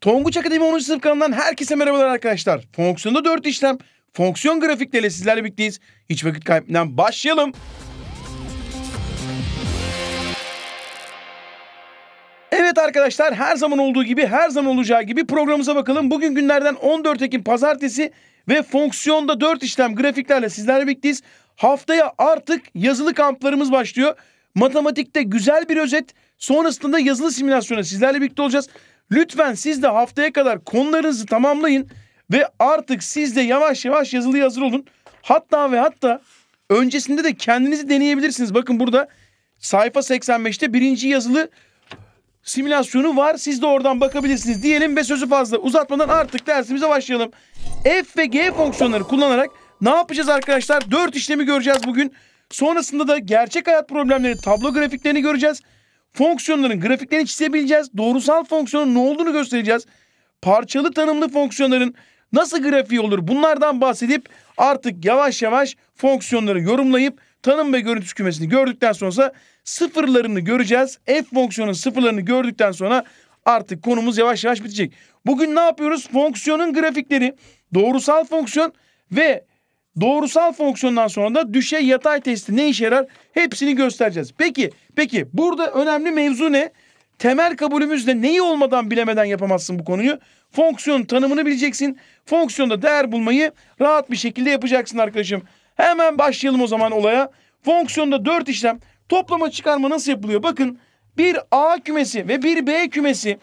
Tonguç Akademi 10. sınıf kanalından herkese merhabalar arkadaşlar. Fonksiyonda 4 işlem, fonksiyon grafikleriyle sizlerle birlikteyiz. Hiç vakit kaybetmeden başlayalım. Evet arkadaşlar her zaman olduğu gibi her zaman olacağı gibi programımıza bakalım. Bugün günlerden 14 Ekim pazartesi ve fonksiyonda 4 işlem grafiklerle sizlerle birlikteyiz. Haftaya artık yazılı kamplarımız başlıyor. Matematikte güzel bir özet sonrasında yazılı simülasyona sizlerle birlikte olacağız. Lütfen siz de haftaya kadar konularınızı tamamlayın ve artık siz de yavaş yavaş yazılı hazır olun. Hatta ve hatta öncesinde de kendinizi deneyebilirsiniz. Bakın burada sayfa 85'te birinci yazılı simülasyonu var. Siz de oradan bakabilirsiniz diyelim ve sözü fazla uzatmadan artık dersimize başlayalım. F ve G fonksiyonları kullanarak ne yapacağız arkadaşlar? 4 işlemi göreceğiz bugün. Sonrasında da gerçek hayat problemleri tablo grafiklerini göreceğiz fonksiyonların grafiklerini çizebileceğiz. Doğrusal fonksiyonun ne olduğunu göstereceğiz. Parçalı tanımlı fonksiyonların nasıl grafiği olur bunlardan bahsedip artık yavaş yavaş fonksiyonları yorumlayıp tanım ve görüntü kümesini gördükten sonra sıfırlarını göreceğiz. F fonksiyonun sıfırlarını gördükten sonra artık konumuz yavaş yavaş bitecek. Bugün ne yapıyoruz? Fonksiyonun grafikleri, doğrusal fonksiyon ve Doğrusal fonksiyondan sonra da düşey yatay testi ne işe yarar? Hepsini göstereceğiz. Peki, peki burada önemli mevzu ne? Temel kabulümüzle neyi olmadan bilemeden yapamazsın bu konuyu? Fonksiyon tanımını bileceksin. Fonksiyonda değer bulmayı rahat bir şekilde yapacaksın arkadaşım. Hemen başlayalım o zaman olaya. Fonksiyonda 4 işlem toplama çıkarma nasıl yapılıyor? Bakın bir A kümesi ve bir B kümesi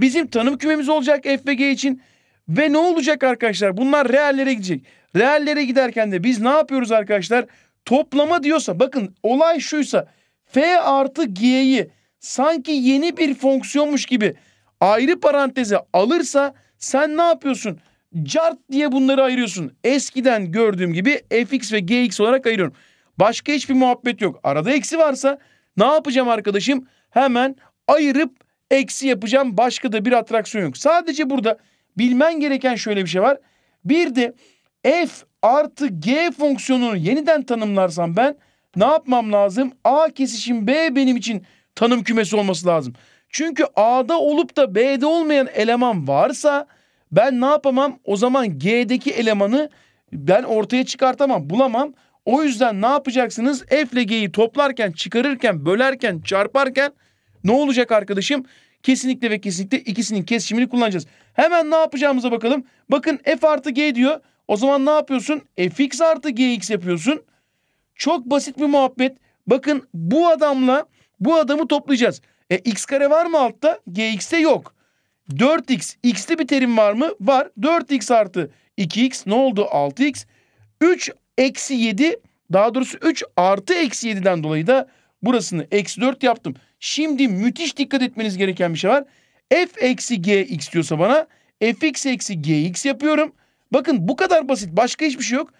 bizim tanım kümemiz olacak F ve G için. Ve ne olacak arkadaşlar? Bunlar reallere gidecek. Reallere giderken de biz ne yapıyoruz arkadaşlar? Toplama diyorsa bakın olay şuysa F artı G'yi sanki yeni bir fonksiyonmuş gibi ayrı paranteze alırsa sen ne yapıyorsun? Cart diye bunları ayırıyorsun. Eskiden gördüğüm gibi fx ve gx olarak ayırıyorum. Başka hiçbir muhabbet yok. Arada eksi varsa ne yapacağım arkadaşım? Hemen ayırıp eksi yapacağım. Başka da bir atraksiyon yok. Sadece burada bilmen gereken şöyle bir şey var. Bir de f artı g fonksiyonunu yeniden tanımlarsam ben ne yapmam lazım? A kesişim B benim için tanım kümesi olması lazım. Çünkü A'da olup da B'de olmayan eleman varsa ben ne yapamam? O zaman G'deki elemanı ben ortaya çıkartamam, bulamam. O yüzden ne yapacaksınız? F ile G'yi toplarken, çıkarırken, bölerken, çarparken ne olacak arkadaşım? Kesinlikle ve kesinlikle ikisinin kesişimini kullanacağız. Hemen ne yapacağımıza bakalım. Bakın F artı G diyor. O zaman ne yapıyorsun? E, fx artı gx yapıyorsun. Çok basit bir muhabbet. Bakın bu adamla bu adamı toplayacağız. E, x kare var mı altta? gx'te yok. 4x x'te bir terim var mı? Var. 4x artı 2x ne oldu? 6x. 3 eksi 7 daha doğrusu 3 artı eksi 7'den dolayı da burasını eksi 4 yaptım. Şimdi müthiş dikkat etmeniz gereken bir şey var. f eksi gx diyorsa bana fx eksi gx yapıyorum. Bakın bu kadar basit. Başka hiçbir şey yok.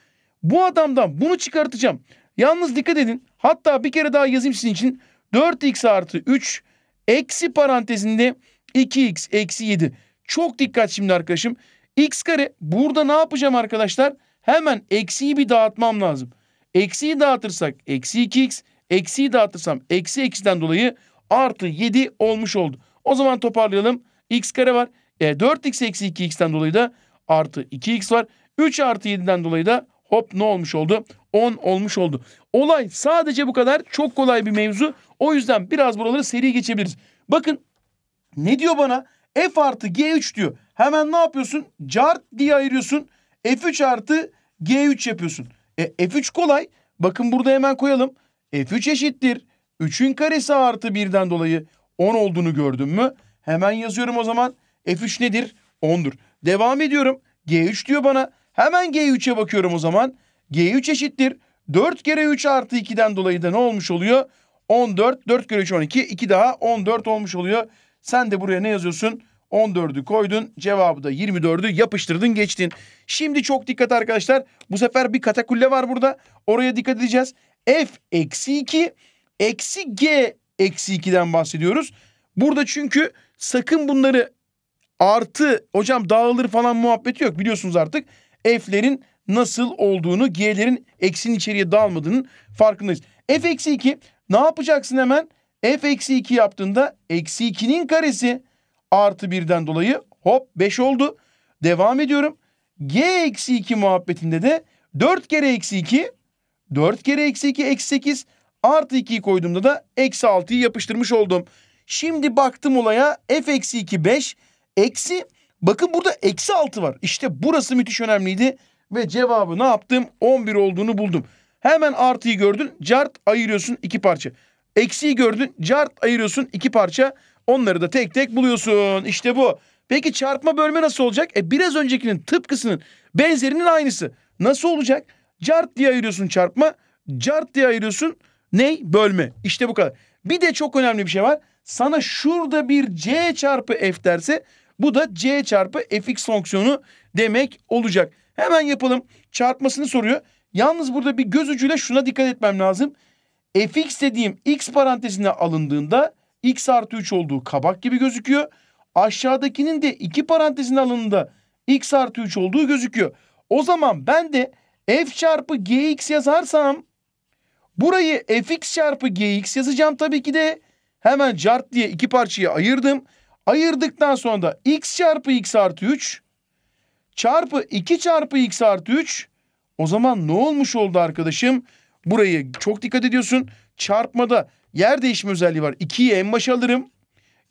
Bu adamdan bunu çıkartacağım. Yalnız dikkat edin. Hatta bir kere daha yazayım sizin için. 4x artı 3 eksi parantezinde 2x eksi 7. Çok dikkat şimdi arkadaşım. x kare burada ne yapacağım arkadaşlar? Hemen eksiyi bir dağıtmam lazım. Eksiyi dağıtırsak eksi 2x. Eksiyi dağıtırsam eksi eksiden dolayı artı 7 olmuş oldu. O zaman toparlayalım. x kare var. E, 4x eksi 2x'ten dolayı da artı 2x var. 3 artı 7'den dolayı da hop ne olmuş oldu? 10 olmuş oldu. Olay sadece bu kadar çok kolay bir mevzu. O yüzden biraz buraları seri geçebiliriz. Bakın ne diyor bana? F artı G3 diyor. Hemen ne yapıyorsun? Cart diye ayırıyorsun. F3 artı G3 yapıyorsun. E, F3 kolay. Bakın burada hemen koyalım. F3 eşittir. 3'ün karesi artı 1'den dolayı 10 olduğunu gördün mü? Hemen yazıyorum o zaman. F3 nedir? 10'dur. Devam ediyorum. G3 diyor bana. Hemen G3'e bakıyorum o zaman. G3 eşittir. 4 kere 3 artı 2'den dolayı da ne olmuş oluyor? 14. 4 kere 3 12. 2 daha 14 olmuş oluyor. Sen de buraya ne yazıyorsun? 14'ü koydun. Cevabı da 24'ü yapıştırdın geçtin. Şimdi çok dikkat arkadaşlar. Bu sefer bir katakulle var burada. Oraya dikkat edeceğiz. F eksi 2 eksi G eksi 2'den bahsediyoruz. Burada çünkü sakın bunları Artı hocam dağılır falan muhabbeti yok. Biliyorsunuz artık f'lerin nasıl olduğunu g'lerin eksinin içeriye dağılmadığının farkındayız. f eksi 2 ne yapacaksın hemen? f eksi 2 yaptığında eksi 2'nin karesi artı 1'den dolayı hop 5 oldu. Devam ediyorum. g eksi 2 muhabbetinde de 4 kere eksi 2 4 kere eksi 2 eksi 8 artı 2'yi koyduğumda da eksi 6'yı yapıştırmış oldum. Şimdi baktım olaya f eksi 2 5 Eksi bakın burada eksi 6 var. İşte burası müthiş önemliydi. Ve cevabı ne yaptım? 11 olduğunu buldum. Hemen artıyı gördün. Cart ayırıyorsun iki parça. Eksiyi gördün. Cart ayırıyorsun iki parça. Onları da tek tek buluyorsun. İşte bu. Peki çarpma bölme nasıl olacak? E biraz öncekinin tıpkısının benzerinin aynısı. Nasıl olacak? Cart diye ayırıyorsun çarpma. Cart diye ayırıyorsun ney? Bölme. İşte bu kadar. Bir de çok önemli bir şey var. Sana şurada bir C çarpı F derse bu da c çarpı fx fonksiyonu demek olacak. Hemen yapalım. Çarpmasını soruyor. Yalnız burada bir göz ucuyla şuna dikkat etmem lazım. fx dediğim x parantezine alındığında x artı 3 olduğu kabak gibi gözüküyor. Aşağıdakinin de 2 parantezine alındığında x artı 3 olduğu gözüküyor. O zaman ben de f çarpı gx yazarsam burayı fx çarpı gx yazacağım tabii ki de. Hemen cart diye iki parçaya ayırdım. Ayırdıktan sonra da x çarpı x artı 3 çarpı 2 çarpı x artı 3 o zaman ne olmuş oldu arkadaşım? Burayı çok dikkat ediyorsun. Çarpmada yer değişimi özelliği var. 2'yi en başa alırım.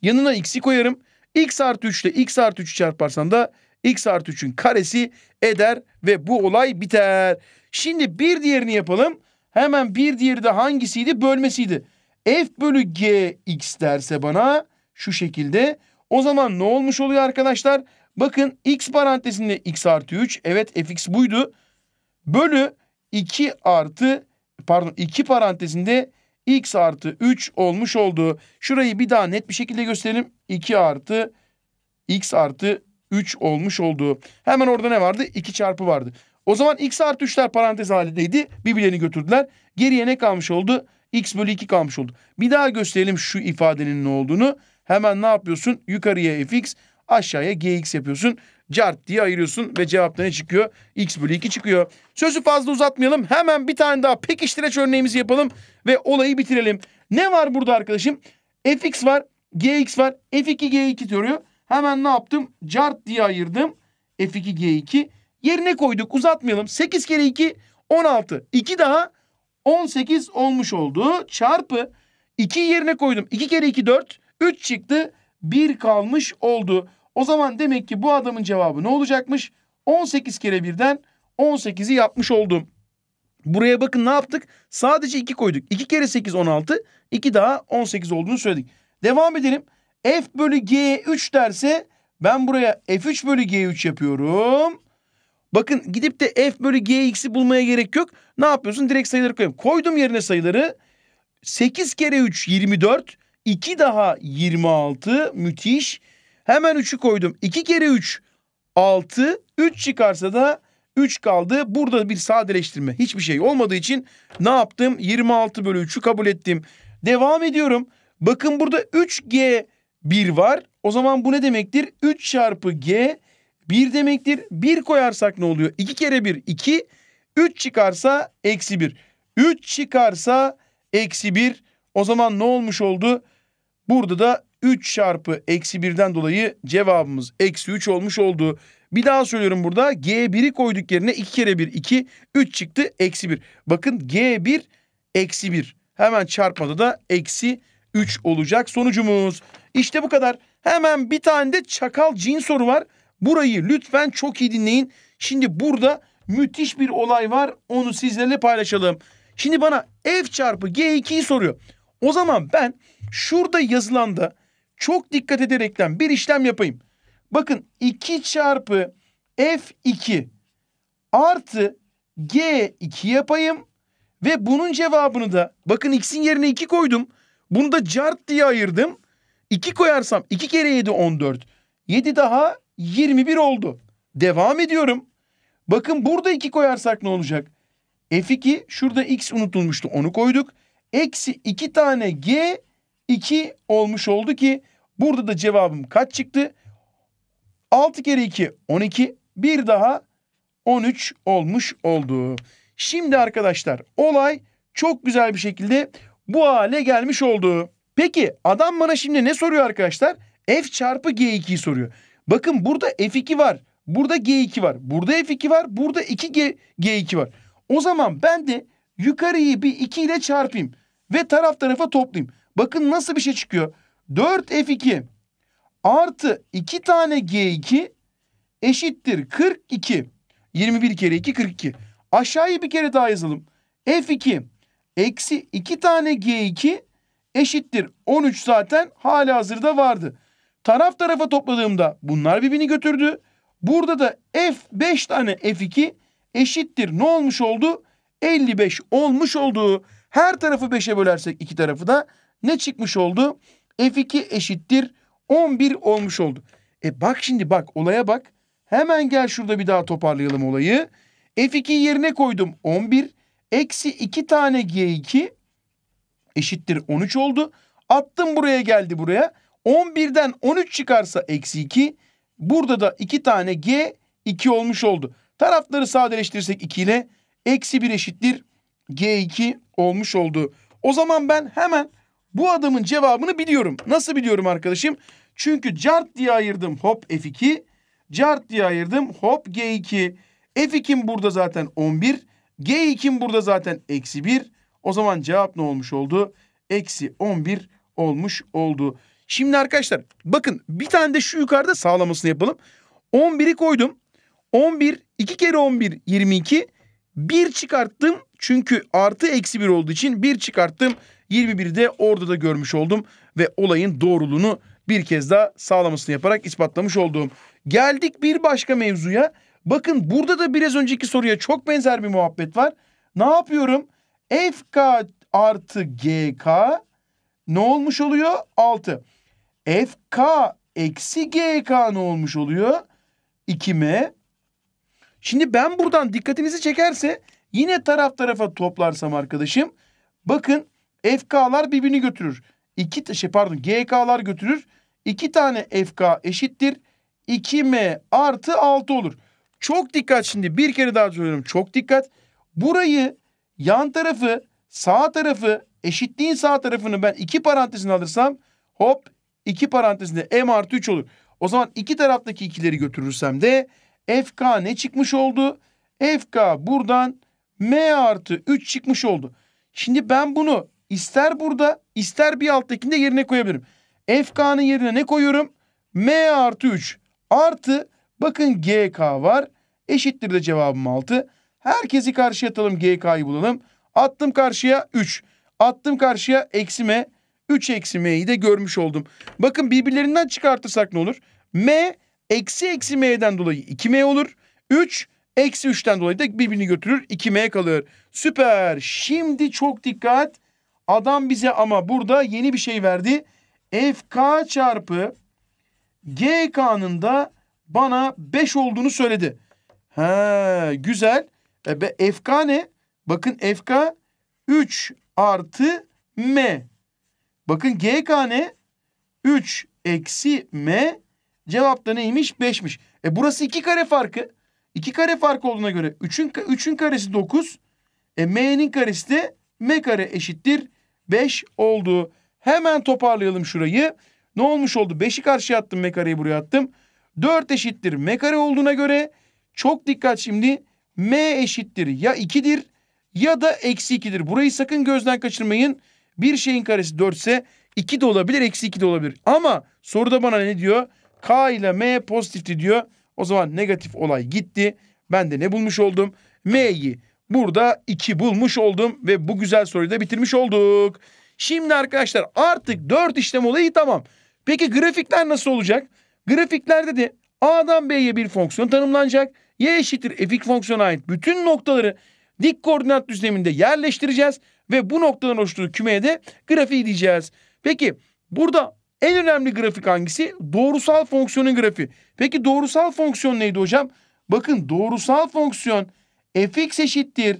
Yanına x'i koyarım. x artı 3 ile x artı 3 çarparsan da x artı 3'ün karesi eder ve bu olay biter. Şimdi bir diğerini yapalım. Hemen bir diğeri de hangisiydi? Bölmesiydi. f bölü g x derse bana şu şekilde o zaman ne olmuş oluyor arkadaşlar? Bakın x parantezinde x artı 3. Evet fx buydu. Bölü 2 artı pardon 2 parantezinde x artı 3 olmuş oldu. Şurayı bir daha net bir şekilde gösterelim. 2 artı x artı 3 olmuş oldu. Hemen orada ne vardı? 2 çarpı vardı. O zaman x artı 3'ler parantez halindeydi. Birbirlerini götürdüler. Geriye ne kalmış oldu? x bölü 2 kalmış oldu. Bir daha gösterelim şu ifadenin ne olduğunu. Hemen ne yapıyorsun? Yukarıya fx, aşağıya gx yapıyorsun. Cart diye ayırıyorsun ve cevapta ne çıkıyor? x bölü 2 çıkıyor. Sözü fazla uzatmayalım. Hemen bir tane daha pekiştireç örneğimizi yapalım ve olayı bitirelim. Ne var burada arkadaşım? fx var, gx var. f2 g2 diyor. Hemen ne yaptım? Cart diye ayırdım. f2 g2 yerine koyduk. Uzatmayalım. 8 kere 2 16. 2 daha 18 olmuş oldu. Çarpı 2 yerine koydum. 2 kere 2 4. 3 çıktı 1 kalmış oldu. O zaman demek ki bu adamın cevabı ne olacakmış? 18 kere birden 18'i yapmış oldum. Buraya bakın ne yaptık? Sadece 2 koyduk. 2 kere 8 16. 2 daha 18 olduğunu söyledik. Devam edelim. F bölü G 3 derse ben buraya F3 bölü G3 yapıyorum. Bakın gidip de F bölü G x'i bulmaya gerek yok. Ne yapıyorsun? Direkt sayıları koyuyorum. Koydum yerine sayıları. 8 kere 3 24. 2 daha 26 müthiş. Hemen 3'ü koydum. 2 kere 3 6 3 çıkarsa da 3 kaldı. Burada bir sadeleştirme hiçbir şey olmadığı için ne yaptım? 26 bölü 3'ü kabul ettim. Devam ediyorum. Bakın burada 3G1 var. O zaman bu ne demektir? 3 çarpı G 1 demektir. 1 koyarsak ne oluyor? 2 kere 1 2. 3 çıkarsa eksi 1. 3 çıkarsa eksi 1. O zaman ne olmuş oldu? Burada da 3 çarpı eksi 1'den dolayı cevabımız eksi 3 olmuş oldu. Bir daha söylüyorum burada G1'i koyduk yerine 2 kere 1 2 3 çıktı eksi 1. Bakın G1 eksi 1 hemen çarpmada da eksi 3 olacak sonucumuz. İşte bu kadar. Hemen bir tane de çakal cin soru var. Burayı lütfen çok iyi dinleyin. Şimdi burada müthiş bir olay var. Onu sizlerle paylaşalım. Şimdi bana F çarpı G2'yi soruyor. O zaman ben şurada yazılan da çok dikkat ederekten bir işlem yapayım. Bakın 2 çarpı F2 artı G2 yapayım. Ve bunun cevabını da bakın x'in yerine 2 koydum. Bunu da cart diye ayırdım. 2 koyarsam 2 kere 7 14. 7 daha 21 oldu. Devam ediyorum. Bakın burada 2 koyarsak ne olacak? F2 şurada x unutulmuştu onu koyduk. Eksi 2 tane g 2 olmuş oldu ki burada da cevabım kaç çıktı? 6 kere 2 12 bir daha 13 olmuş oldu. Şimdi arkadaşlar olay çok güzel bir şekilde bu hale gelmiş oldu. Peki adam bana şimdi ne soruyor arkadaşlar? F çarpı G2'yi soruyor. Bakın burada F2 var. Burada G2 var. Burada F2 var. Burada 2G, G2 var. O zaman ben de yukarıyı bir 2 ile çarpayım. Ve taraf tarafa toplayayım. Bakın nasıl bir şey çıkıyor. 4F2 artı 2 tane G2 eşittir 42. 21 kere 2 42. Aşağıyı bir kere daha yazalım. F2 eksi 2 tane G2 eşittir 13 zaten hala hazırda vardı. Taraf tarafa topladığımda bunlar birbirini götürdü. Burada da F 5 tane F2 eşittir ne olmuş oldu? 55 olmuş olduğu her tarafı 5'e bölersek iki tarafı da ne çıkmış oldu? F2 eşittir 11 olmuş oldu. E bak şimdi bak olaya bak. Hemen gel şurada bir daha toparlayalım olayı. F2 yerine koydum 11. Eksi 2 tane G2 eşittir 13 oldu. Attım buraya geldi buraya. 11'den 13 çıkarsa eksi 2. Burada da 2 tane G 2 olmuş oldu. Tarafları sadeleştirirsek 2 ile eksi 1 eşittir G2 olmuş oldu. O zaman ben hemen bu adamın cevabını biliyorum. Nasıl biliyorum arkadaşım? Çünkü cart diye ayırdım hop F2. Cart diye ayırdım hop G2. F2'm burada zaten 11. G2'm burada zaten eksi 1. O zaman cevap ne olmuş oldu? Eksi 11 olmuş oldu. Şimdi arkadaşlar bakın bir tane de şu yukarıda sağlamasını yapalım. 11'i koydum. 11 2 kere 11 22. 1 çıkarttım çünkü artı eksi 1 olduğu için 1 çıkarttım. 21'de orada da görmüş oldum ve olayın doğruluğunu bir kez daha sağlamasını yaparak ispatlamış olduğum Geldik bir başka mevzuya. Bakın burada da biraz önceki soruya çok benzer bir muhabbet var. Ne yapıyorum? FK artı GK ne olmuş oluyor? 6. FK eksi GK ne olmuş oluyor? 2M. Şimdi ben buradan dikkatinizi çekerse yine taraf tarafa toplarsam arkadaşım. Bakın FK'lar birbirini götürür. İki, şey pardon GK'lar götürür. İki tane FK eşittir. 2M artı 6 olur. Çok dikkat şimdi bir kere daha söylüyorum çok dikkat. Burayı yan tarafı sağ tarafı eşitliğin sağ tarafını ben iki parantezine alırsam hop iki parantezinde M artı 3 olur. O zaman iki taraftaki ikileri götürürsem de FK ne çıkmış oldu? FK buradan M artı 3 çıkmış oldu. Şimdi ben bunu İster burada ister bir alttakinde yerine koyabilirim. FK'nın yerine ne koyuyorum? M artı 3 artı bakın GK var. Eşittir de cevabım 6. Herkesi karşıya atalım GK'yı bulalım. Attım karşıya 3. Attım karşıya eksi M. 3 eksi M'yi de görmüş oldum. Bakın birbirlerinden çıkartırsak ne olur? M eksi eksi M'den dolayı 2M olur. 3 eksi 3'ten dolayı da birbirini götürür. 2M kalır. Süper. Şimdi çok dikkat. Adam bize ama burada yeni bir şey verdi. FK çarpı GK'nın da bana 5 olduğunu söyledi. He, güzel. E, FK ne? Bakın FK 3 artı M. Bakın GK ne? 3 eksi M. Cevap da neymiş? 5'miş. E burası 2 kare farkı. 2 kare farkı olduğuna göre 3'ün 3'ün karesi 9. E M'nin karesi de M kare eşittir 5 oldu. Hemen toparlayalım şurayı. Ne olmuş oldu? 5'i karşıya attım. M kareyi buraya attım. 4 eşittir M kare olduğuna göre çok dikkat şimdi. M eşittir ya 2'dir ya da eksi 2'dir. Burayı sakın gözden kaçırmayın. Bir şeyin karesi 4 ise 2 de olabilir, eksi 2 de olabilir. Ama soruda bana ne diyor? K ile M pozitifti diyor. O zaman negatif olay gitti. Ben de ne bulmuş oldum? M'yi Burada 2 bulmuş oldum ve bu güzel soruyu da bitirmiş olduk. Şimdi arkadaşlar artık 4 işlem olayı tamam. Peki grafikler nasıl olacak? Grafiklerde de A'dan B'ye bir fonksiyon tanımlanacak. Y eşittir fx fonksiyona ait bütün noktaları dik koordinat düzleminde yerleştireceğiz. Ve bu noktaların oluşturduğu kümeye de grafiği diyeceğiz. Peki burada en önemli grafik hangisi? Doğrusal fonksiyonun grafiği. Peki doğrusal fonksiyon neydi hocam? Bakın doğrusal fonksiyon fx eşittir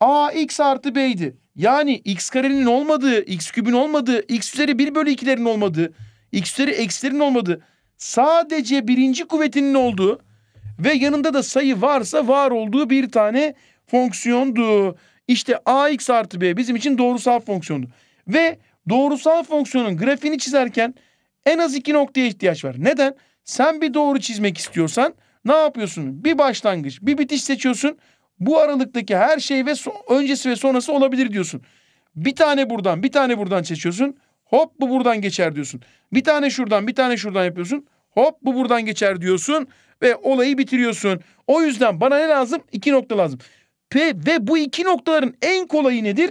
a x artı b'ydi. Yani x karenin olmadığı, x kübün olmadığı, x üzeri 1 bölü 2'lerin olmadığı, x üzeri eksilerin olmadığı, sadece birinci kuvvetinin olduğu ve yanında da sayı varsa var olduğu bir tane fonksiyondu. İşte ax artı b bizim için doğrusal fonksiyondu. Ve doğrusal fonksiyonun grafiğini çizerken en az iki noktaya ihtiyaç var. Neden? Sen bir doğru çizmek istiyorsan ne yapıyorsun? Bir başlangıç, bir bitiş seçiyorsun bu aralıktaki her şey ve son, öncesi ve sonrası olabilir diyorsun. Bir tane buradan, bir tane buradan seçiyorsun. Hop bu buradan geçer diyorsun. Bir tane şuradan, bir tane şuradan yapıyorsun. Hop bu buradan geçer diyorsun ve olayı bitiriyorsun. O yüzden bana ne lazım? İki nokta lazım. Ve, ve bu iki noktaların en kolayı nedir?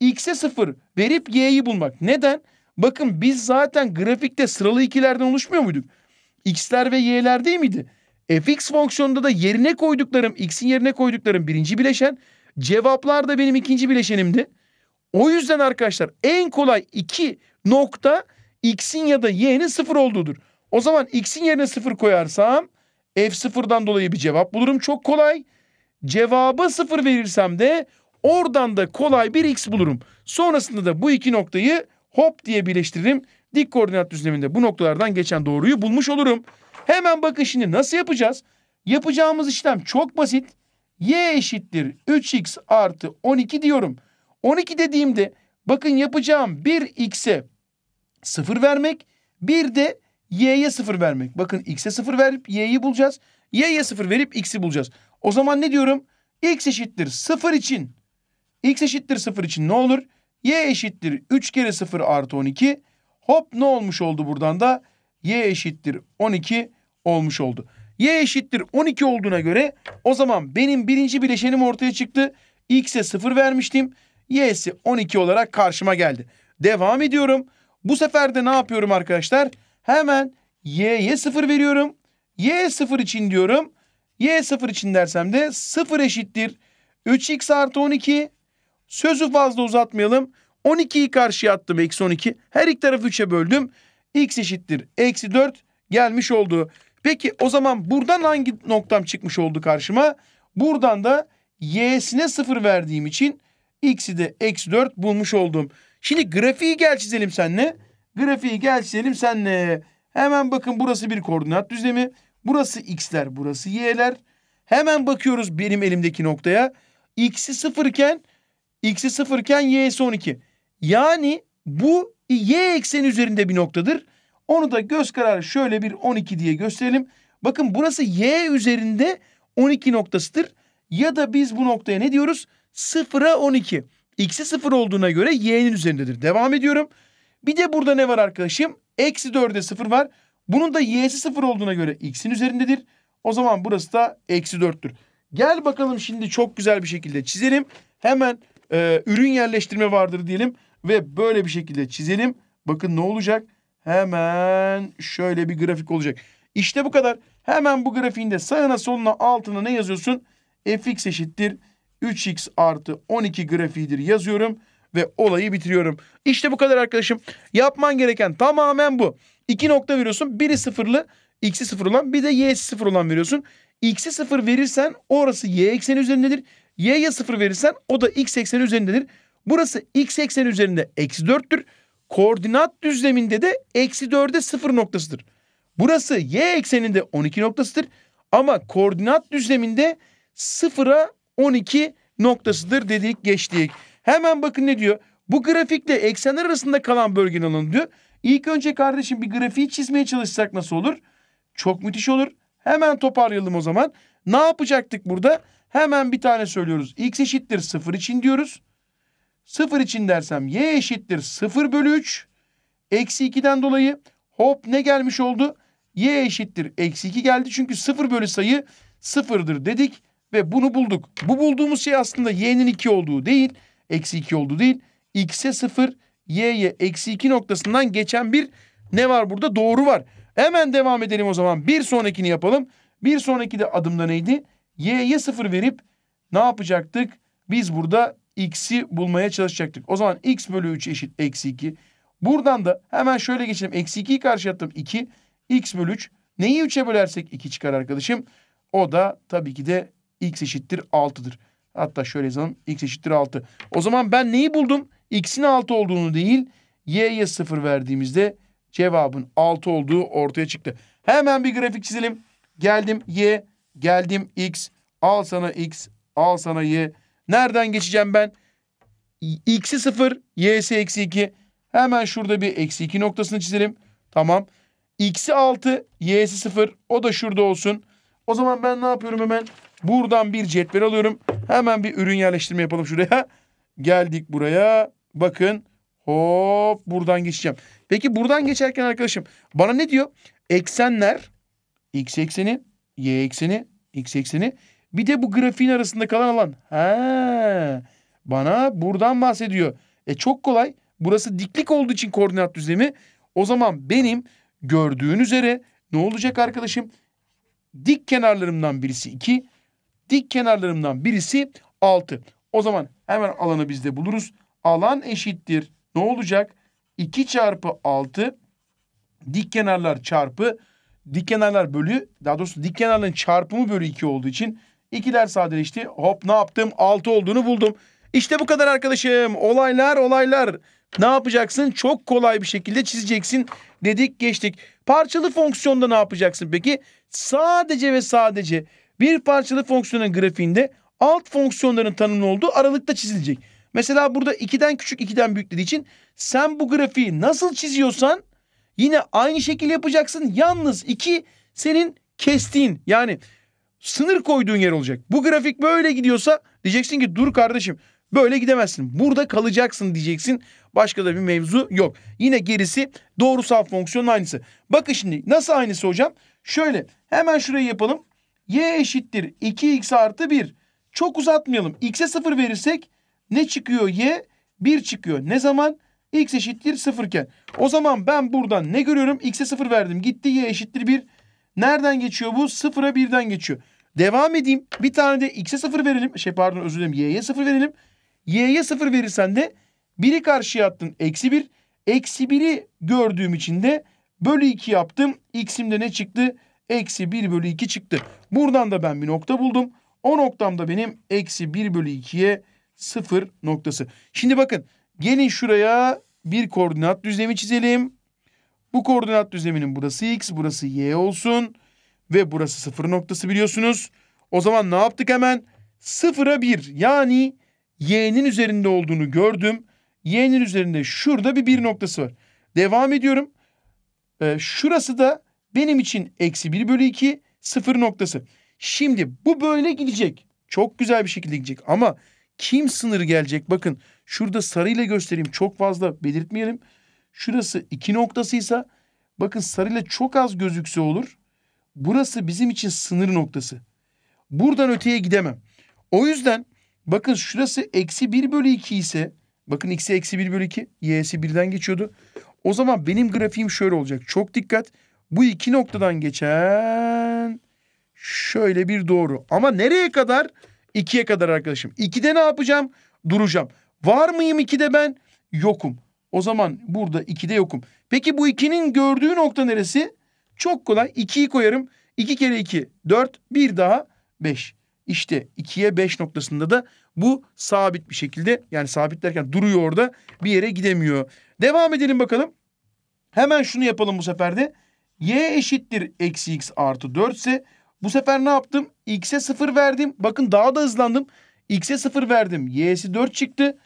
X'e sıfır verip Y'yi bulmak. Neden? Bakın biz zaten grafikte sıralı ikilerden oluşmuyor muyduk? X'ler ve Y'ler değil miydi? fx fonksiyonunda da yerine koyduklarım x'in yerine koyduklarım birinci bileşen. Cevaplar da benim ikinci bileşenimdi. O yüzden arkadaşlar en kolay iki nokta x'in ya da y'nin sıfır olduğudur. O zaman x'in yerine sıfır koyarsam f sıfırdan dolayı bir cevap bulurum. Çok kolay. Cevaba sıfır verirsem de oradan da kolay bir x bulurum. Sonrasında da bu iki noktayı hop diye birleştiririm. Dik koordinat düzleminde bu noktalardan geçen doğruyu bulmuş olurum. Hemen bakın şimdi nasıl yapacağız? Yapacağımız işlem çok basit. Y eşittir 3x artı 12 diyorum. 12 dediğimde bakın yapacağım 1x'e 0 vermek. Bir de y'ye 0 vermek. Bakın x'e 0 verip y'yi bulacağız. Y'ye 0 verip x'i bulacağız. O zaman ne diyorum? x eşittir 0 için. x eşittir 0 için ne olur? y eşittir 3 kere 0 artı 12. Hop ne olmuş oldu buradan da? y eşittir 12 olmuş oldu. y eşittir 12 olduğuna göre o zaman benim birinci bileşenim ortaya çıktı. x'e 0 vermiştim. y'si 12 olarak karşıma geldi. Devam ediyorum. Bu sefer de ne yapıyorum arkadaşlar? Hemen y'ye 0 veriyorum. y 0 için diyorum. y 0 için dersem de 0 eşittir. 3x artı 12. Sözü fazla uzatmayalım. 12'yi karşıya attım. Eksi 12. Her iki tarafı 3'e böldüm x eşittir eksi 4 gelmiş oldu. Peki o zaman buradan hangi noktam çıkmış oldu karşıma? Buradan da y'sine 0 verdiğim için x'i de eksi 4 bulmuş oldum. Şimdi grafiği gel çizelim senle. Grafiği gel çizelim senle. Hemen bakın burası bir koordinat düzlemi. Burası x'ler, burası y'ler. Hemen bakıyoruz benim elimdeki noktaya. x'i 0 iken x'i 0 iken y'si 12. Yani bu y ekseni üzerinde bir noktadır. Onu da göz kararı şöyle bir 12 diye gösterelim. Bakın burası y üzerinde 12 noktasıdır. Ya da biz bu noktaya ne diyoruz? 0'a 12. X'i 0 olduğuna göre y'nin üzerindedir. Devam ediyorum. Bir de burada ne var arkadaşım? Eksi 4'e 0 var. Bunun da y'si 0 olduğuna göre x'in üzerindedir. O zaman burası da eksi 4'tür. Gel bakalım şimdi çok güzel bir şekilde çizelim. Hemen e, ürün yerleştirme vardır diyelim. Ve böyle bir şekilde çizelim. Bakın ne olacak? Hemen şöyle bir grafik olacak. İşte bu kadar. Hemen bu grafiğinde sağına soluna altına ne yazıyorsun? fx eşittir 3x artı 12 grafiğidir yazıyorum ve olayı bitiriyorum. İşte bu kadar arkadaşım. Yapman gereken tamamen bu. İki nokta veriyorsun. Biri sıfırlı, x'i sıfır olan bir de y'si sıfır olan veriyorsun. X'i sıfır verirsen orası y ekseni üzerindedir. Y'ye sıfır verirsen o da x ekseni üzerindedir. Burası x ekseni üzerinde eksi 4'tür koordinat düzleminde de eksi 4'e 0 noktasıdır. Burası y ekseninde 12 noktasıdır ama koordinat düzleminde 0'a 12 noktasıdır dedik geçtik. Hemen bakın ne diyor. Bu grafikle eksenler arasında kalan bölgenin alanı diyor. İlk önce kardeşim bir grafiği çizmeye çalışsak nasıl olur? Çok müthiş olur. Hemen toparlayalım o zaman. Ne yapacaktık burada? Hemen bir tane söylüyoruz. X eşittir 0 için diyoruz. Sıfır için dersem y eşittir 0 bölü 3. Eksi 2'den dolayı hop ne gelmiş oldu? y eşittir eksi 2 geldi. Çünkü 0 bölü sayı 0'dır dedik ve bunu bulduk. Bu bulduğumuz şey aslında y'nin 2 olduğu değil. Eksi 2 olduğu değil. x'e 0 y'ye eksi 2 noktasından geçen bir ne var burada? Doğru var. Hemen devam edelim o zaman. Bir sonrakini yapalım. Bir sonraki de adımda neydi? y'ye 0 verip ne yapacaktık? Biz burada x'i bulmaya çalışacaktık. O zaman x bölü 3 eşit eksi 2. Buradan da hemen şöyle geçelim. Eksi 2'yi karşıya 2. x bölü 3. Neyi 3'e bölersek 2 çıkar arkadaşım. O da tabii ki de x eşittir 6'dır. Hatta şöyle yazalım. x eşittir 6. O zaman ben neyi buldum? x'in 6 olduğunu değil y'ye 0 verdiğimizde cevabın 6 olduğu ortaya çıktı. Hemen bir grafik çizelim. Geldim y, geldim x, al sana x, al sana y, Nereden geçeceğim ben? X'i 0, Y'si eksi 2. Hemen şurada bir eksi 2 noktasını çizelim. Tamam. X'i 6, Y'si 0. O da şurada olsun. O zaman ben ne yapıyorum hemen? Buradan bir cetvel alıyorum. Hemen bir ürün yerleştirme yapalım şuraya. Geldik buraya. Bakın. Hop buradan geçeceğim. Peki buradan geçerken arkadaşım bana ne diyor? Eksenler x ekseni, y ekseni, x ekseni bir de bu grafiğin arasında kalan alan. Ha, bana buradan bahsediyor. E çok kolay. Burası diklik olduğu için koordinat düzlemi. O zaman benim gördüğün üzere ne olacak arkadaşım? Dik kenarlarımdan birisi 2. Dik kenarlarımdan birisi 6. O zaman hemen alanı biz de buluruz. Alan eşittir. Ne olacak? 2 çarpı 6 dik kenarlar çarpı dik kenarlar bölü daha doğrusu dik kenarların çarpımı bölü 2 olduğu için İkiler sadeleşti. Hop ne yaptım? Altı olduğunu buldum. İşte bu kadar arkadaşım. Olaylar olaylar. Ne yapacaksın? Çok kolay bir şekilde çizeceksin dedik geçtik. Parçalı fonksiyonda ne yapacaksın peki? Sadece ve sadece bir parçalı fonksiyonun grafiğinde alt fonksiyonların tanımlı olduğu aralıkta çizilecek. Mesela burada 2'den küçük 2'den büyük dediği için sen bu grafiği nasıl çiziyorsan yine aynı şekilde yapacaksın. Yalnız 2 senin kestiğin yani sınır koyduğun yer olacak. Bu grafik böyle gidiyorsa diyeceksin ki dur kardeşim böyle gidemezsin. Burada kalacaksın diyeceksin. Başka da bir mevzu yok. Yine gerisi doğrusal fonksiyonun aynısı. Bakın şimdi nasıl aynısı hocam? Şöyle hemen şurayı yapalım. Y eşittir 2x artı 1. Çok uzatmayalım. X'e 0 verirsek ne çıkıyor? Y 1 çıkıyor. Ne zaman? X eşittir 0 iken. O zaman ben buradan ne görüyorum? X'e 0 verdim. Gitti Y eşittir 1. Nereden geçiyor bu? 0'a 1'den geçiyor. Devam edeyim. Bir tane de x'e 0 verelim. Şey pardon özür dilerim y'ye 0 verelim. y'ye 0 verirsen de 1'i karşıya attın. Eksi 1. Eksi 1'i gördüğüm için de bölü 2 yaptım. x'imde ne çıktı? Eksi 1 bölü 2 çıktı. Buradan da ben bir nokta buldum. O noktam da benim eksi 1 bölü 2'ye 0 noktası. Şimdi bakın gelin şuraya bir koordinat düzlemi çizelim. Bu koordinat düzleminin burası x, burası y olsun. Ve burası sıfır noktası biliyorsunuz. O zaman ne yaptık hemen? Sıfıra bir yani y'nin üzerinde olduğunu gördüm. Y'nin üzerinde şurada bir bir noktası var. Devam ediyorum. Ee, şurası da benim için eksi bir bölü iki sıfır noktası. Şimdi bu böyle gidecek. Çok güzel bir şekilde gidecek ama kim sınırı gelecek? Bakın şurada sarıyla göstereyim. Çok fazla belirtmeyelim. Şurası iki noktasıysa bakın sarıyla çok az gözükse olur. Burası bizim için sınır noktası. Buradan öteye gidemem. O yüzden bakın şurası eksi 1 bölü 2 ise bakın x'i eksi 1 bölü 2 y'si 1'den geçiyordu. O zaman benim grafiğim şöyle olacak. Çok dikkat. Bu iki noktadan geçen şöyle bir doğru. Ama nereye kadar? 2'ye kadar arkadaşım. 2'de ne yapacağım? Duracağım. Var mıyım 2'de ben? Yokum. O zaman burada 2'de yokum. Peki bu 2'nin gördüğü nokta neresi? Çok kolay. 2'yi koyarım. 2 kere 2 4. Bir daha 5. İşte 2'ye 5 noktasında da bu sabit bir şekilde yani sabit derken duruyor orada bir yere gidemiyor. Devam edelim bakalım. Hemen şunu yapalım bu sefer de. Y eşittir eksi x artı 4 ise bu sefer ne yaptım? X'e 0 verdim. Bakın daha da hızlandım. X'e 0 verdim. Y'si 4 çıktı.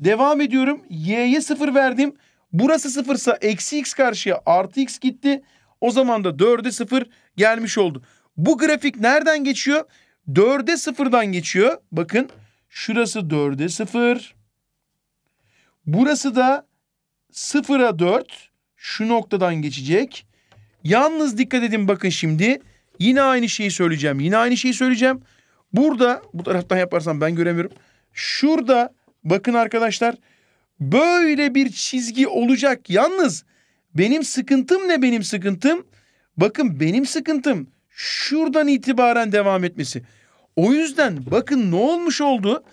Devam ediyorum. Y'ye 0 verdim. Burası 0 ise eksi x karşıya artı x gitti. O zaman da 4'e 0 gelmiş oldu. Bu grafik nereden geçiyor? 4'e 0'dan geçiyor. Bakın şurası 4'e 0. Burası da 0'a 4 şu noktadan geçecek. Yalnız dikkat edin bakın şimdi. Yine aynı şeyi söyleyeceğim. Yine aynı şeyi söyleyeceğim. Burada bu taraftan yaparsam ben göremiyorum. Şurada bakın arkadaşlar böyle bir çizgi olacak. Yalnız benim sıkıntım ne benim sıkıntım? Bakın benim sıkıntım şuradan itibaren devam etmesi. O yüzden bakın ne olmuş oldu?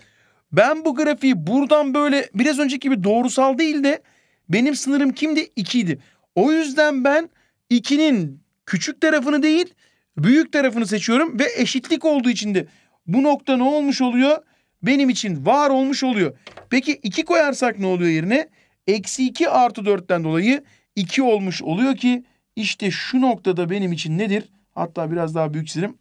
Ben bu grafiği buradan böyle biraz önceki gibi doğrusal değil de benim sınırım kimdi? 2 idi. O yüzden ben 2'nin küçük tarafını değil büyük tarafını seçiyorum ve eşitlik olduğu için de bu nokta ne olmuş oluyor? Benim için var olmuş oluyor. Peki 2 koyarsak ne oluyor yerine? Eksi 2 artı 4'ten dolayı 2 olmuş oluyor ki işte şu noktada benim için nedir? Hatta biraz daha büyük çizelim.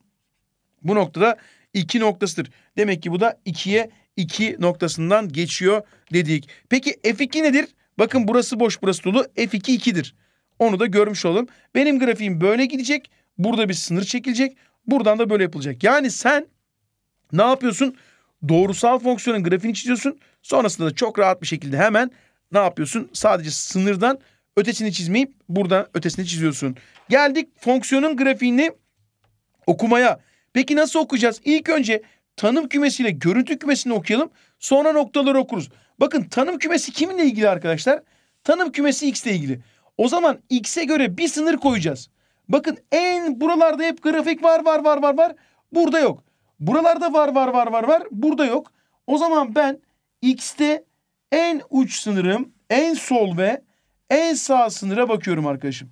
Bu noktada 2 noktasıdır. Demek ki bu da 2'ye 2 noktasından geçiyor dedik. Peki F2 nedir? Bakın burası boş burası dolu. F2 2'dir. Onu da görmüş olalım. Benim grafiğim böyle gidecek. Burada bir sınır çekilecek. Buradan da böyle yapılacak. Yani sen ne yapıyorsun? Doğrusal fonksiyonun grafiğini çiziyorsun. Sonrasında da çok rahat bir şekilde hemen ne yapıyorsun? Sadece sınırdan ötesini çizmeyip burada ötesini çiziyorsun. Geldik fonksiyonun grafiğini okumaya. Peki nasıl okuyacağız? İlk önce tanım kümesiyle görüntü kümesini okuyalım. Sonra noktaları okuruz. Bakın tanım kümesi kiminle ilgili arkadaşlar? Tanım kümesi x ile ilgili. O zaman x'e göre bir sınır koyacağız. Bakın en buralarda hep grafik var var var var var. Burada yok. Buralarda var var var var var. Burada yok. O zaman ben x'te en uç sınırım en sol ve en sağ sınıra bakıyorum arkadaşım.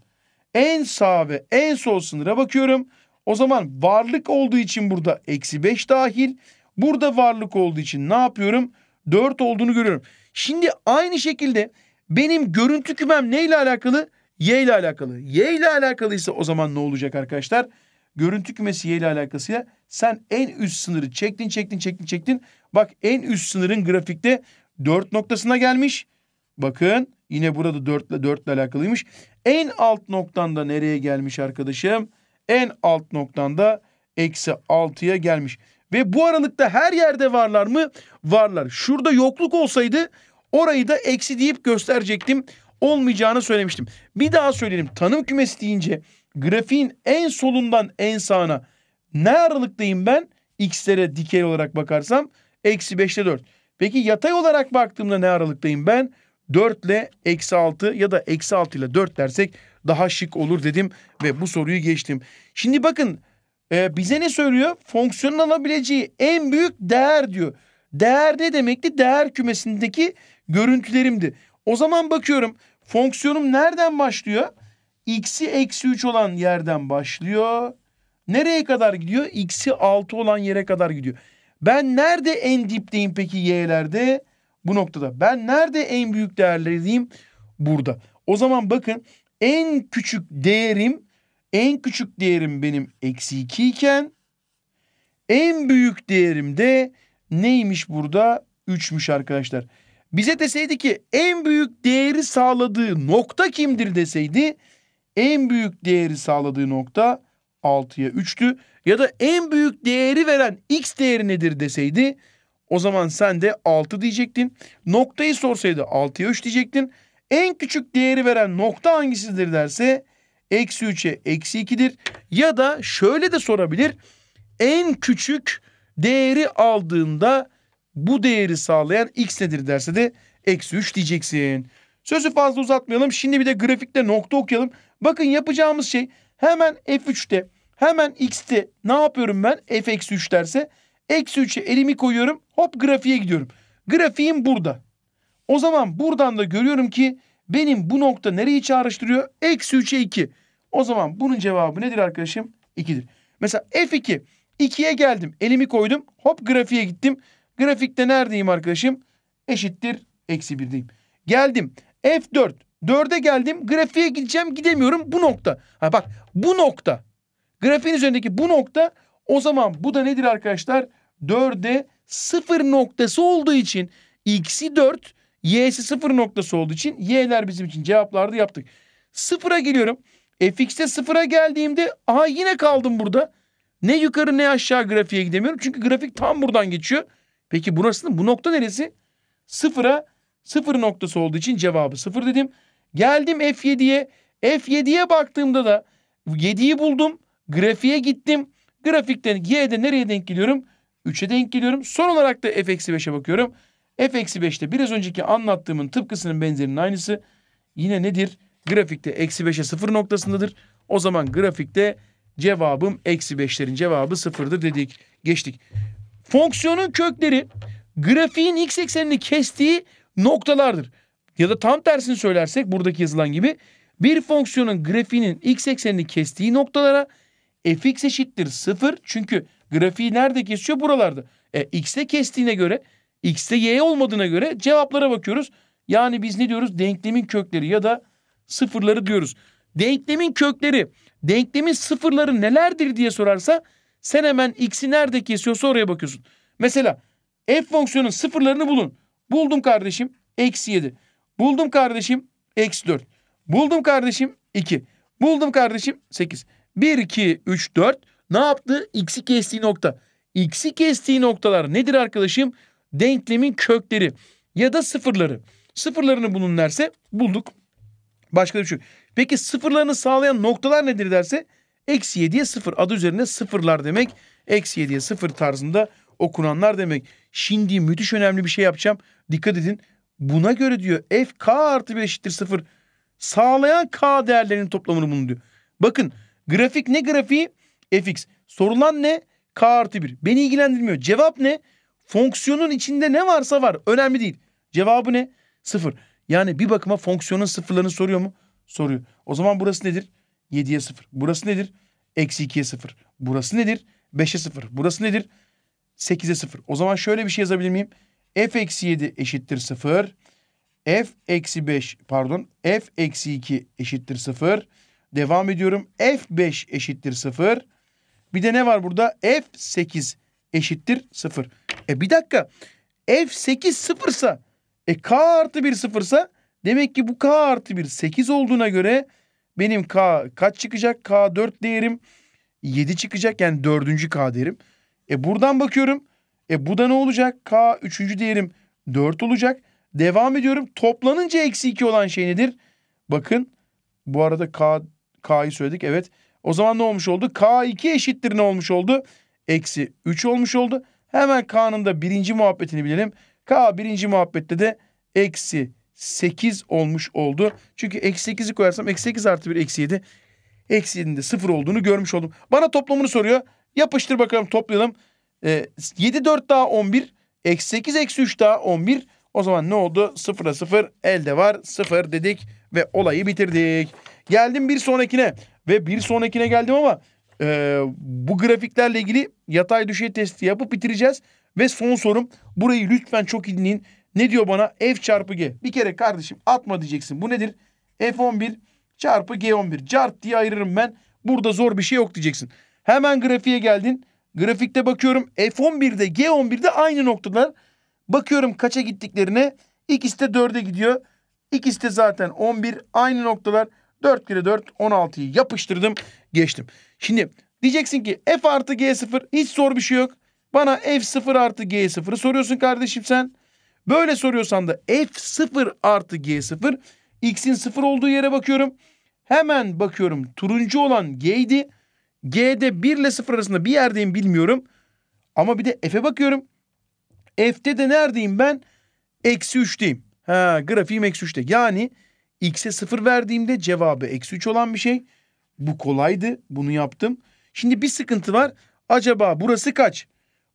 En sağ ve en sol sınıra bakıyorum. O zaman varlık olduğu için burada eksi 5 dahil. Burada varlık olduğu için ne yapıyorum? 4 olduğunu görüyorum. Şimdi aynı şekilde benim görüntü kümem neyle alakalı? Y ile alakalı. Y ile alakalıysa o zaman ne olacak arkadaşlar? Görüntü kümesi Y ile alakasıyla sen en üst sınırı çektin çektin çektin çektin. Bak en üst sınırın grafikte 4 noktasına gelmiş. Bakın Yine burada dörtle dörtle alakalıymış. En alt noktanda nereye gelmiş arkadaşım? En alt noktanda eksi altıya gelmiş. Ve bu aralıkta her yerde varlar mı? Varlar. Şurada yokluk olsaydı orayı da eksi deyip gösterecektim. Olmayacağını söylemiştim. Bir daha söyleyelim. Tanım kümesi deyince grafiğin en solundan en sağına ne aralıktayım ben? X'lere dikey olarak bakarsam eksi 5'te 4. Peki yatay olarak baktığımda ne aralıktayım ben? 4 ile eksi 6 ya da eksi 6 ile 4 dersek daha şık olur dedim ve bu soruyu geçtim. Şimdi bakın e, bize ne söylüyor? Fonksiyonun alabileceği en büyük değer diyor. Değer ne demekti? Değer kümesindeki görüntülerimdi. O zaman bakıyorum fonksiyonum nereden başlıyor? X'i eksi 3 olan yerden başlıyor. Nereye kadar gidiyor? X'i 6 olan yere kadar gidiyor. Ben nerede en dipteyim peki y'lerde? bu noktada. Ben nerede en büyük değerleriyim? Burada. O zaman bakın en küçük değerim en küçük değerim benim eksi 2 iken en büyük değerim de neymiş burada? 3'müş arkadaşlar. Bize deseydi ki en büyük değeri sağladığı nokta kimdir deseydi en büyük değeri sağladığı nokta 6'ya 3'tü. Ya da en büyük değeri veren x değeri nedir deseydi o zaman sen de 6 diyecektin. Noktayı sorsaydı 6'ya 3 diyecektin. En küçük değeri veren nokta hangisidir derse eksi 3'e eksi 2'dir. Ya da şöyle de sorabilir. En küçük değeri aldığında bu değeri sağlayan x nedir derse de eksi 3 diyeceksin. Sözü fazla uzatmayalım. Şimdi bir de grafikte nokta okuyalım. Bakın yapacağımız şey hemen F3'te hemen x'te ne yapıyorum ben? F eksi 3 derse Eksi 3'e elimi koyuyorum. Hop grafiğe gidiyorum. Grafiğim burada. O zaman buradan da görüyorum ki benim bu nokta nereyi çağrıştırıyor? Eksi 3'e 2. O zaman bunun cevabı nedir arkadaşım? 2'dir. Mesela F2. 2'ye geldim. Elimi koydum. Hop grafiğe gittim. Grafikte neredeyim arkadaşım? Eşittir. Eksi 1'deyim. Geldim. F4. 4'e geldim. Grafiğe gideceğim. Gidemiyorum. Bu nokta. Ha bak bu nokta. Grafiğin üzerindeki bu nokta. O zaman bu da nedir arkadaşlar? 4'e sıfır noktası olduğu için x'i 4 y'si sıfır noktası olduğu için y'ler bizim için cevaplarda yaptık. Sıfıra geliyorum. fx'te sıfıra geldiğimde aha yine kaldım burada. Ne yukarı ne aşağı grafiğe gidemiyorum. Çünkü grafik tam buradan geçiyor. Peki burasının bu nokta neresi? Sıfıra sıfır noktası olduğu için cevabı sıfır dedim. Geldim F7'ye. F7'ye baktığımda da 7'yi buldum. Grafiğe gittim. Grafikten Y'de nereye denk geliyorum? 3'e denk geliyorum. Son olarak da f-5'e bakıyorum. f-5'te biraz önceki anlattığımın tıpkısının benzerinin aynısı. Yine nedir? Grafikte eksi 5'e 0 noktasındadır. O zaman grafikte cevabım eksi 5'lerin cevabı 0'dır dedik. Geçtik. Fonksiyonun kökleri grafiğin x eksenini kestiği noktalardır. Ya da tam tersini söylersek buradaki yazılan gibi bir fonksiyonun grafiğinin x eksenini kestiği noktalara fx eşittir 0 çünkü Grafiği nerede kesiyor? Buralarda. E, X'te kestiğine göre, X'te Y olmadığına göre cevaplara bakıyoruz. Yani biz ne diyoruz? Denklemin kökleri ya da sıfırları diyoruz. Denklemin kökleri, denklemin sıfırları nelerdir diye sorarsa sen hemen x'i nerede kesiyorsa oraya bakıyorsun. Mesela f fonksiyonun sıfırlarını bulun. Buldum kardeşim eksi 7. Buldum kardeşim eksi 4. Buldum kardeşim 2. Buldum kardeşim 8. 1, 2, 3, 4. Ne yaptı? X'i kestiği nokta. X'i kestiği noktalar nedir arkadaşım? Denklemin kökleri ya da sıfırları. Sıfırlarını bulun derse bulduk. Başka bir şey yok. Peki sıfırlarını sağlayan noktalar nedir derse eksi 7'ye sıfır. Adı üzerinde sıfırlar demek. Eksi 7'ye sıfır tarzında okunanlar demek. Şimdi müthiş önemli bir şey yapacağım. Dikkat edin. Buna göre diyor f k artı 1 eşittir 0 sağlayan k değerlerinin toplamını bunu diyor. Bakın grafik ne grafiği? fx. Sorulan ne? k artı 1. Beni ilgilendirmiyor. Cevap ne? Fonksiyonun içinde ne varsa var. Önemli değil. Cevabı ne? sıfır Yani bir bakıma fonksiyonun sıfırlarını soruyor mu? Soruyor. O zaman burası nedir? 7'ye 0. Burası nedir? Eksi 2'ye 0. Burası nedir? 5'e 0. Burası nedir? 8'e 0. O zaman şöyle bir şey yazabilir miyim? f eksi 7 eşittir 0. f eksi 5 pardon f eksi 2 eşittir 0. Devam ediyorum. f 5 eşittir 0. Bir de ne var burada? F8 eşittir 0. E bir dakika. F8 sıfırsa e K artı 1 sıfırsa demek ki bu K artı 1 8 olduğuna göre benim K kaç çıkacak? K 4 değerim 7 çıkacak yani 4. K değerim. E buradan bakıyorum. E bu da ne olacak? K 3. değerim 4 olacak. Devam ediyorum. Toplanınca eksi 2 olan şey nedir? Bakın bu arada K K'yı söyledik. Evet o zaman ne olmuş oldu? K2 eşittir ne olmuş oldu? Eksi 3 olmuş oldu. Hemen K'nın da birinci muhabbetini bilelim. K birinci muhabbette de eksi 8 olmuş oldu. Çünkü eksi 8'i koyarsam eksi 8 artı 1 eksi 7. Eksi 7'nin de 0 olduğunu görmüş oldum. Bana toplamını soruyor. Yapıştır bakalım toplayalım. Ee, 7 4 daha 11. Eksi 8 eksi 3 daha 11. O zaman ne oldu? 0'a 0 elde var 0 dedik ve olayı bitirdik. Geldim bir sonrakine. Ve bir sonrakine geldim ama e, bu grafiklerle ilgili yatay düşey testi yapıp bitireceğiz. Ve son sorum burayı lütfen çok iyi dinleyin. Ne diyor bana? F çarpı G. Bir kere kardeşim atma diyeceksin. Bu nedir? F11 çarpı G11. Cart diye ayırırım ben. Burada zor bir şey yok diyeceksin. Hemen grafiğe geldin. Grafikte bakıyorum F11'de G11'de aynı noktalar. Bakıyorum kaça gittiklerine. İkisi de 4'e gidiyor. İkisi de zaten 11 aynı noktalar. 4 kere 4 16'yı yapıştırdım geçtim. Şimdi diyeceksin ki f artı g0 hiç zor bir şey yok. Bana f0 artı g0'ı soruyorsun kardeşim sen. Böyle soruyorsan da f0 artı g0 x'in 0 olduğu yere bakıyorum. Hemen bakıyorum turuncu olan g'ydi. G'de 1 ile 0 arasında bir yerdeyim bilmiyorum. Ama bir de f'e bakıyorum. F'te de neredeyim ben? Eksi 3'teyim. Ha grafiğim eksi 3'te. Yani X'e 0 verdiğimde cevabı eksi 3 olan bir şey. Bu kolaydı. Bunu yaptım. Şimdi bir sıkıntı var. Acaba burası kaç?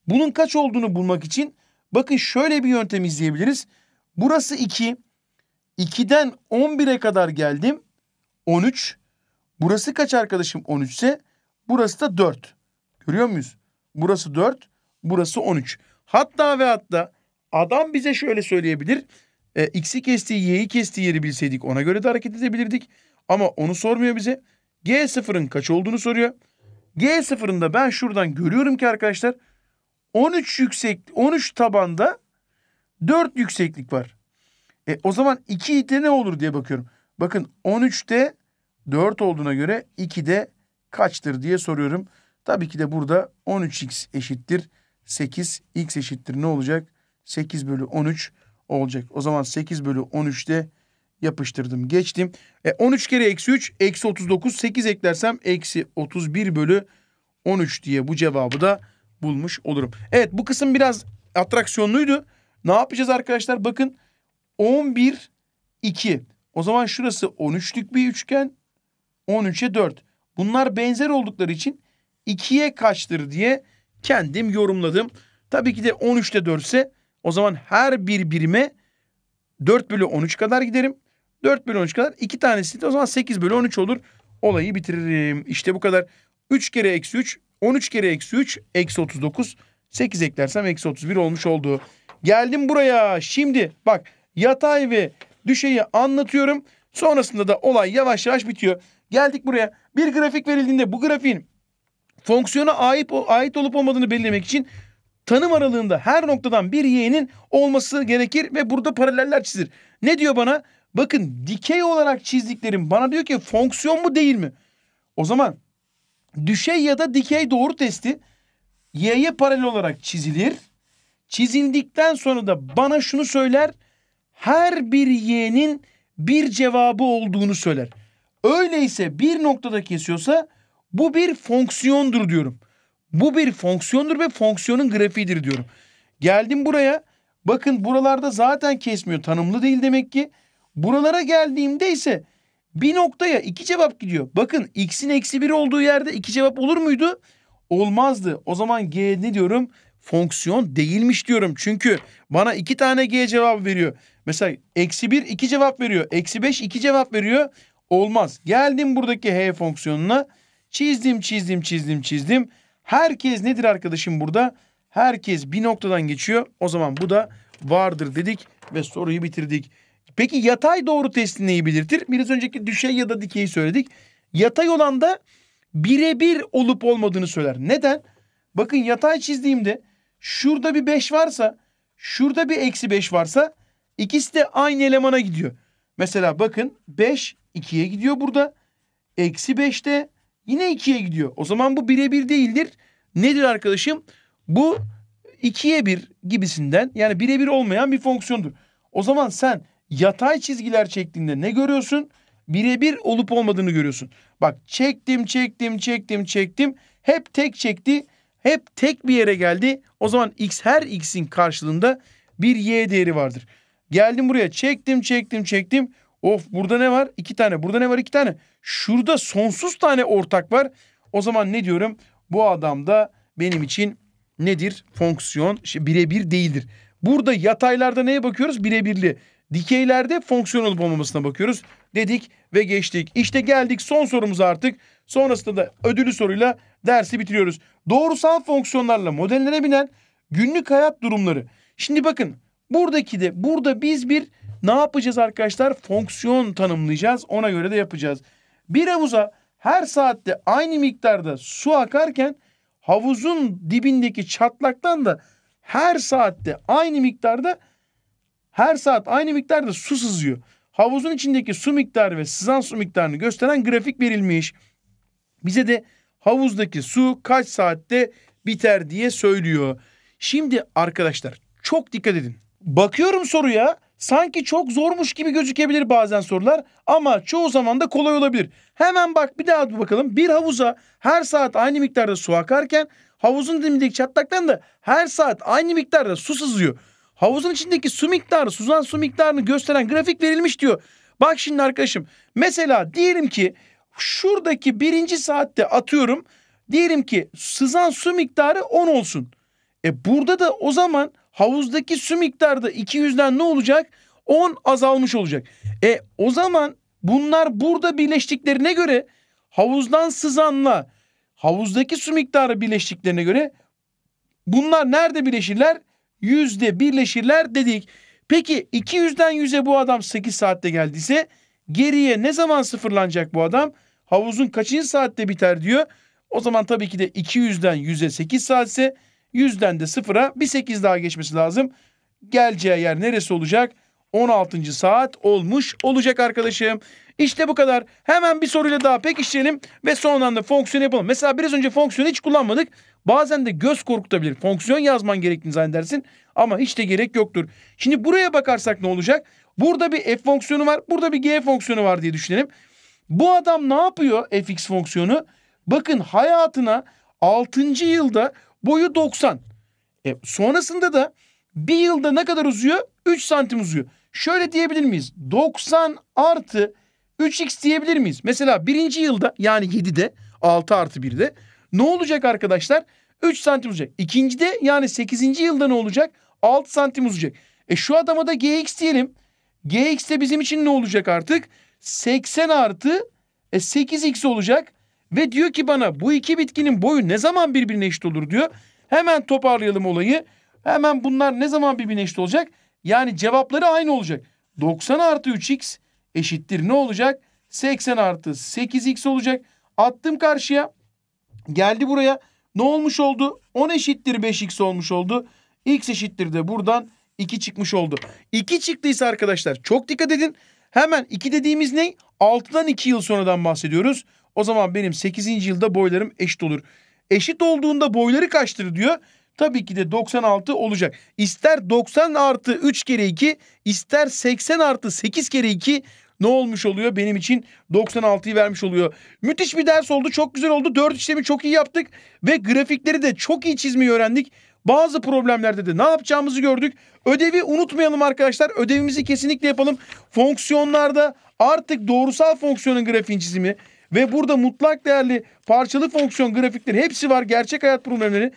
Bunun kaç olduğunu bulmak için bakın şöyle bir yöntem izleyebiliriz. Burası 2. 2'den 11'e kadar geldim. 13. Burası kaç arkadaşım 13 ise burası da 4. Görüyor muyuz? Burası 4, burası 13. Hatta ve hatta adam bize şöyle söyleyebilir. E, X'i kestiği, Y'yi kestiği yeri bilseydik ona göre de hareket edebilirdik. Ama onu sormuyor bize. G0'ın kaç olduğunu soruyor. G0'ın da ben şuradan görüyorum ki arkadaşlar 13 yüksek 13 tabanda 4 yükseklik var. E, o zaman 2 ite ne olur diye bakıyorum. Bakın 13'te 4 olduğuna göre 2'de kaçtır diye soruyorum. Tabii ki de burada 13x eşittir 8 x eşittir ne olacak? 8 bölü 13 olacak. O zaman 8 bölü 13'te yapıştırdım. Geçtim. E, 13 kere eksi 3 eksi 39. 8 eklersem eksi 31 bölü 13 diye bu cevabı da bulmuş olurum. Evet bu kısım biraz atraksiyonluydu. Ne yapacağız arkadaşlar? Bakın 11 2. O zaman şurası 13'lük bir üçgen. 13'e 4. Bunlar benzer oldukları için 2'ye kaçtır diye kendim yorumladım. Tabii ki de 13'te 4 ise o zaman her bir birime 4 bölü 13 kadar giderim. 4 bölü 13 kadar. 2 tanesi de o zaman 8 bölü 13 olur. Olayı bitiririm. İşte bu kadar. 3 kere eksi 3. 13 kere eksi 3. Eksi 39. 8 eklersem eksi 31 olmuş oldu. Geldim buraya. Şimdi bak yatay ve düşeyi anlatıyorum. Sonrasında da olay yavaş yavaş bitiyor. Geldik buraya. Bir grafik verildiğinde bu grafiğin fonksiyona ait, ait olup olmadığını belirlemek için tanım aralığında her noktadan bir y'nin olması gerekir ve burada paraleller çizir. Ne diyor bana? Bakın dikey olarak çizdiklerim bana diyor ki fonksiyon mu değil mi? O zaman düşey ya da dikey doğru testi y'ye paralel olarak çizilir. Çizildikten sonra da bana şunu söyler. Her bir y'nin bir cevabı olduğunu söyler. Öyleyse bir noktada kesiyorsa bu bir fonksiyondur diyorum. Bu bir fonksiyondur ve fonksiyonun grafiğidir diyorum. Geldim buraya. Bakın buralarda zaten kesmiyor. Tanımlı değil demek ki. Buralara geldiğimde ise bir noktaya iki cevap gidiyor. Bakın x'in eksi bir olduğu yerde iki cevap olur muydu? Olmazdı. O zaman g ne diyorum? Fonksiyon değilmiş diyorum. Çünkü bana iki tane g cevap veriyor. Mesela eksi bir iki cevap veriyor. Eksi beş iki cevap veriyor. Olmaz. Geldim buradaki h fonksiyonuna. Çizdim çizdim çizdim çizdim. Herkes nedir arkadaşım burada? Herkes bir noktadan geçiyor. O zaman bu da vardır dedik ve soruyu bitirdik. Peki yatay doğru testi neyi belirtir? Biraz önceki düşey ya da dikeyi söyledik. Yatay olan da birebir olup olmadığını söyler. Neden? Bakın yatay çizdiğimde şurada bir 5 varsa, şurada bir eksi 5 varsa ikisi de aynı elemana gidiyor. Mesela bakın 5 2'ye gidiyor burada. Eksi 5 de Yine 2'ye gidiyor. O zaman bu bire bir değildir. Nedir arkadaşım? Bu 2'ye 1 gibisinden yani birebir olmayan bir fonksiyondur. O zaman sen yatay çizgiler çektiğinde ne görüyorsun? Birebir olup olmadığını görüyorsun. Bak çektim çektim çektim çektim. Hep tek çekti. Hep tek bir yere geldi. O zaman x her x'in karşılığında bir y değeri vardır. Geldim buraya çektim çektim çektim. Of burada ne var? İki tane. Burada ne var? İki tane. Şurada sonsuz tane ortak var. O zaman ne diyorum? Bu adam da benim için nedir? Fonksiyon birebir değildir. Burada yataylarda neye bakıyoruz? Birebirli. Dikeylerde fonksiyon olup olmamasına bakıyoruz. Dedik ve geçtik. İşte geldik son sorumuz artık. Sonrasında da ödülü soruyla dersi bitiriyoruz. Doğrusal fonksiyonlarla modellenebilen günlük hayat durumları. Şimdi bakın buradaki de burada biz bir ne yapacağız arkadaşlar? Fonksiyon tanımlayacağız. Ona göre de yapacağız. Bir havuza her saatte aynı miktarda su akarken havuzun dibindeki çatlaktan da her saatte aynı miktarda her saat aynı miktarda su sızıyor. Havuzun içindeki su miktarı ve sızan su miktarını gösteren grafik verilmiş. Bize de havuzdaki su kaç saatte biter diye söylüyor. Şimdi arkadaşlar çok dikkat edin. Bakıyorum soruya Sanki çok zormuş gibi gözükebilir bazen sorular ama çoğu zaman da kolay olabilir. Hemen bak bir daha bakalım. Bir havuza her saat aynı miktarda su akarken havuzun dibindeki çatlaktan da her saat aynı miktarda su sızıyor. Havuzun içindeki su miktarı, suzan su miktarını gösteren grafik verilmiş diyor. Bak şimdi arkadaşım mesela diyelim ki şuradaki birinci saatte atıyorum diyelim ki sızan su miktarı 10 olsun. E burada da o zaman havuzdaki su miktarı da 200'den ne olacak? 10 azalmış olacak. E o zaman bunlar burada birleştiklerine göre havuzdan sızanla havuzdaki su miktarı birleştiklerine göre bunlar nerede birleşirler? Yüzde birleşirler dedik. Peki 200'den 100'e bu adam 8 saatte geldiyse geriye ne zaman sıfırlanacak bu adam? Havuzun kaçıncı saatte biter diyor. O zaman tabii ki de 200'den 100'e 8 saatse 100'den de 0'a bir 8 daha geçmesi lazım. Geleceği yer neresi olacak? 16. saat olmuş olacak arkadaşım. İşte bu kadar. Hemen bir soruyla daha pekiştirelim ve sonradan da fonksiyon yapalım. Mesela biraz önce fonksiyonu hiç kullanmadık. Bazen de göz korkutabilir. Fonksiyon yazman gerektiğini zannedersin ama hiç de gerek yoktur. Şimdi buraya bakarsak ne olacak? Burada bir f fonksiyonu var, burada bir g fonksiyonu var diye düşünelim. Bu adam ne yapıyor fx fonksiyonu? Bakın hayatına 6. yılda Boyu 90. E, sonrasında da bir yılda ne kadar uzuyor? 3 santim uzuyor. Şöyle diyebilir miyiz? 90 artı 3x diyebilir miyiz? Mesela birinci yılda yani 7'de 6 artı 1'de ne olacak arkadaşlar? 3 santim uzayacak. İkincide yani 8. yılda ne olacak? 6 santim uzayacak. E şu adama da gx diyelim. gx de bizim için ne olacak artık? 80 artı e, 8x olacak. Ve diyor ki bana bu iki bitkinin boyu ne zaman birbirine eşit olur diyor. Hemen toparlayalım olayı. Hemen bunlar ne zaman birbirine eşit olacak? Yani cevapları aynı olacak. 90 artı 3x eşittir ne olacak? 80 artı 8x olacak. Attım karşıya. Geldi buraya. Ne olmuş oldu? 10 eşittir 5x olmuş oldu. X eşittir de buradan 2 çıkmış oldu. 2 çıktıysa arkadaşlar çok dikkat edin. Hemen 2 dediğimiz ne? 6'dan 2 yıl sonradan bahsediyoruz. O zaman benim 8. yılda boylarım eşit olur. Eşit olduğunda boyları kaçtır diyor. Tabii ki de 96 olacak. İster 90 artı 3 kere 2 ister 80 artı 8 kere 2 ne olmuş oluyor? Benim için 96'yı vermiş oluyor. Müthiş bir ders oldu. Çok güzel oldu. 4 işlemi çok iyi yaptık. Ve grafikleri de çok iyi çizmeyi öğrendik. Bazı problemlerde de ne yapacağımızı gördük. Ödevi unutmayalım arkadaşlar. Ödevimizi kesinlikle yapalım. Fonksiyonlarda artık doğrusal fonksiyonun grafiğin çizimi, ve burada mutlak değerli parçalı fonksiyon grafikleri hepsi var. Gerçek hayat problemleri.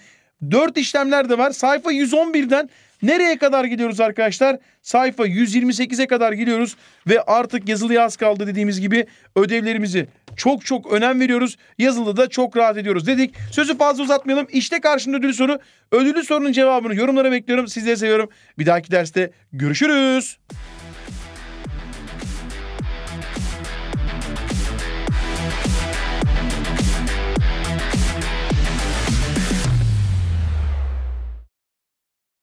4 işlemler de var. Sayfa 111'den nereye kadar gidiyoruz arkadaşlar? Sayfa 128'e kadar gidiyoruz ve artık yazılı yaz kaldı dediğimiz gibi ödevlerimizi çok çok önem veriyoruz. Yazılı da çok rahat ediyoruz dedik. Sözü fazla uzatmayalım. İşte karşında ödülü soru. Ödülü sorunun cevabını yorumlara bekliyorum. Sizleri seviyorum. Bir dahaki derste görüşürüz.